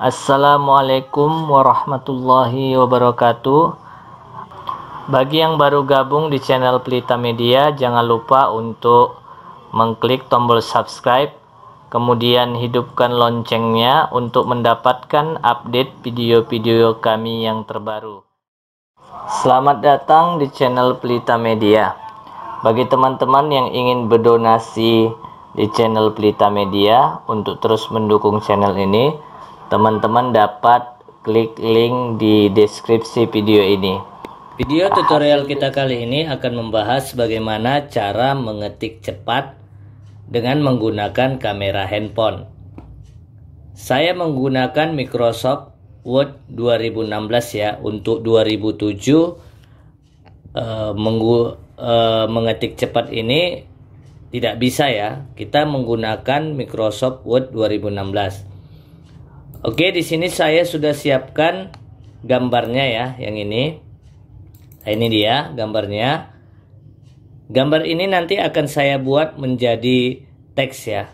Assalamualaikum warahmatullahi wabarakatuh. Bagi yang baru gabung di channel Pelita Media, jangan lupa untuk mengklik tombol subscribe, kemudian hidupkan loncengnya untuk mendapatkan update video-video kami yang terbaru. Selamat datang di channel Pelita Media. Bagi teman-teman yang ingin berdonasi di channel Pelita Media untuk terus mendukung channel ini, Teman-teman dapat klik link di deskripsi video ini. Video tutorial kita kali ini akan membahas bagaimana cara mengetik cepat dengan menggunakan kamera handphone. Saya menggunakan Microsoft Word 2016 ya untuk 2007 uh, eh, eh, mengetik cepat ini tidak bisa ya. Kita menggunakan Microsoft Word 2016. Oke, di sini saya sudah siapkan gambarnya ya, yang ini. Nah, ini dia gambarnya. Gambar ini nanti akan saya buat menjadi teks ya.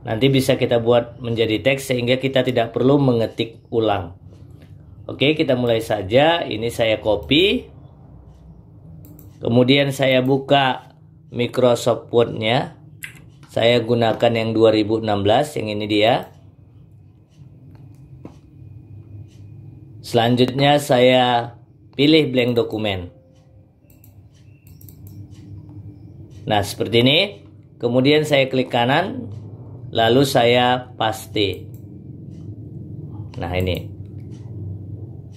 Nanti bisa kita buat menjadi teks sehingga kita tidak perlu mengetik ulang. Oke, kita mulai saja. Ini saya copy. Kemudian saya buka Microsoft Word-nya. Saya gunakan yang 2016, yang ini dia. Selanjutnya saya pilih blank dokumen. Nah, seperti ini. Kemudian saya klik kanan, lalu saya paste. Nah, ini.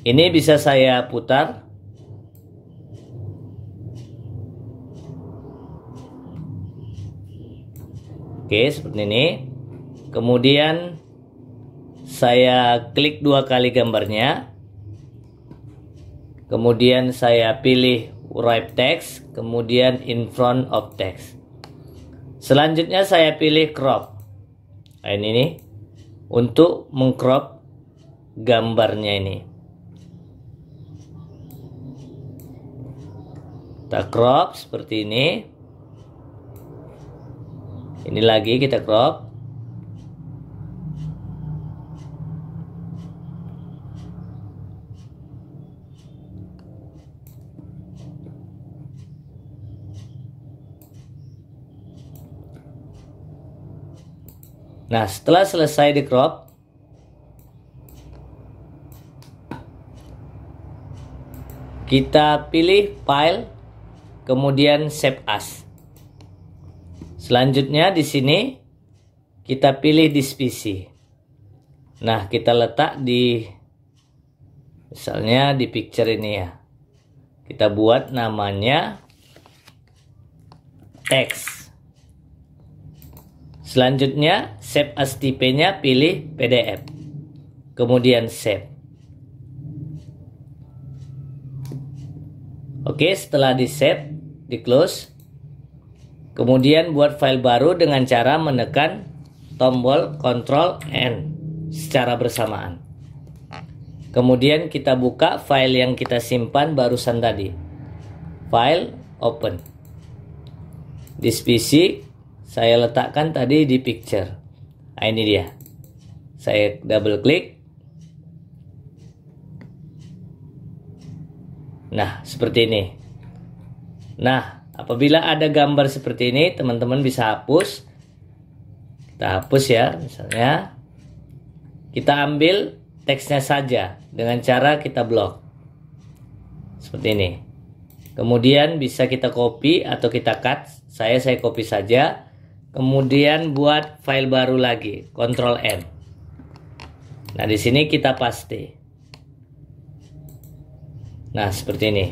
Ini bisa saya putar. Oke, seperti ini. Kemudian saya klik dua kali gambarnya kemudian saya pilih write text, kemudian in front of text. Selanjutnya saya pilih crop. Nah, ini nih untuk mengcrop gambarnya ini. Kita crop seperti ini. Ini lagi kita crop. Nah, setelah selesai di crop kita pilih file kemudian save as. Selanjutnya di sini kita pilih di PC. Nah, kita letak di misalnya di picture ini ya. Kita buat namanya teks. Selanjutnya save as tipe-nya pilih PDF. Kemudian save. Oke, setelah di save, di close. Kemudian buat file baru dengan cara menekan tombol Ctrl N secara bersamaan. Kemudian kita buka file yang kita simpan barusan tadi. File open. Di PC saya letakkan tadi di picture nah ini dia saya double klik nah seperti ini nah apabila ada gambar seperti ini teman-teman bisa hapus kita hapus ya misalnya kita ambil teksnya saja dengan cara kita blok seperti ini kemudian bisa kita copy atau kita cut saya saya copy saja Kemudian buat file baru lagi, Ctrl N. Nah, di sini kita paste. Nah, seperti ini.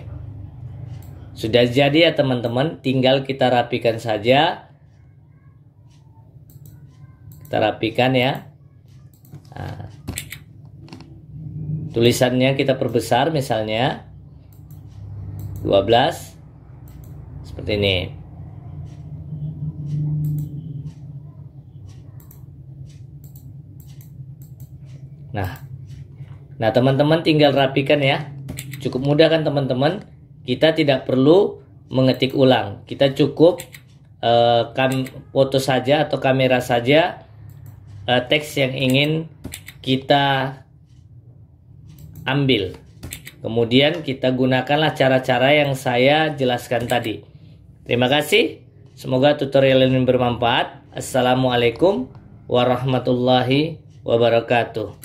Sudah jadi ya teman-teman, tinggal kita rapikan saja. Kita rapikan ya. Nah, tulisannya kita perbesar misalnya 12 seperti ini. Nah, nah teman-teman tinggal rapikan ya. Cukup mudah kan teman-teman? Kita tidak perlu mengetik ulang. Kita cukup uh, kam foto saja atau kamera saja uh, teks yang ingin kita ambil. Kemudian kita gunakanlah cara-cara yang saya jelaskan tadi. Terima kasih. Semoga tutorial ini bermanfaat. Assalamualaikum warahmatullahi wabarakatuh.